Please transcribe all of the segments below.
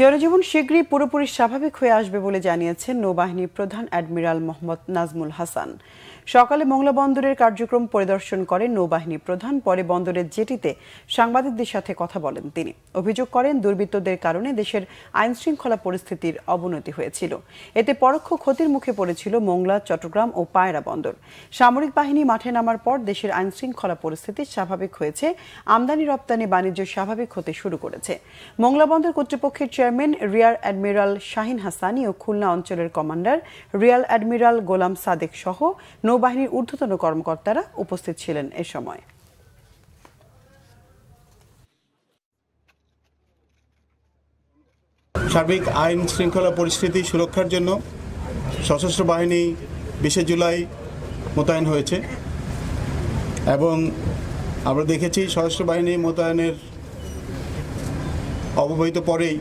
জনজীবন শীঘ্রই পুরোপুরি স্বাভাবিক হয়ে আসবে বলে জানিয়েছেন নৌবাহিনীর প্রধান অ্যাডমিরাল মোহাম্মদ নাজমুল হাসান সকালে মংলা বন্দরের কার্যক্রম পরিদর্শন করেন নৌবাহিনী প্রধান পরে বন্দরের জেটিতে সাংবাদিকদের সাথে কথা বলেন তিনি অভিযোগ করেন দুর্বৃত্তদের কারণে দেশের আইন শৃঙ্খলা পরিস্থিতির অবনতি হয়েছিল এতে পরোক্ষ ক্ষতির মুখে পড়েছিল মংলা চট্টগ্রাম ও পায়রা বন্দর সামরিক বাহিনী মাঠে নামার পর দেশের আইন শৃঙ্খলা পরিস্থিতি স্বাভাবিক হয়েছে আমদানি রপ্তানি বাণিজ্য স্বাভাবিক হতে শুরু করেছে মংলা বন্দর কর্তৃপক্ষের chairman rear admiral Shahin Hasani ও খুলনা অঞ্চলের commander rear admiral Golam Sadek সহ নৌবাহিনীর ঊর্ধ্বতন কর্মকর্তারা উপস্থিত ছিলেন এ সময় সার্বিক আইন শৃঙ্খলা পরিস্থিতি সুরক্ষার জন্য সশস্ত্র বাহিনী বিশে জুলাই মোতায়েন হয়েছে এবং আমরা দেখেছি সশস্ত্র বাহিনী মোতায়েনের অবহিত পরেই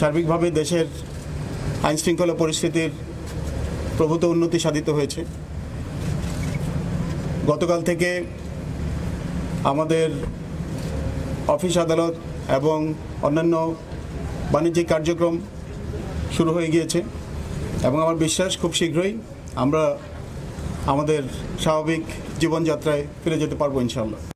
সার্বিকভাবে দেশের আইনশৃঙ্খলা পরিস্থিতির প্রভূত উন্নতি সাধিত হয়েছে গতকাল থেকে আমাদের অফিস আদালত এবং অন্যান্য বাণিজ্যিক কার্যক্রম শুরু হয়ে গিয়েছে এবং আমার বিশ্বাস খুব শীঘ্রই আমরা আমাদের স্বাভাবিক জীবনযাত্রায় ফিরে যেতে পারবো ইনশাল্লাহ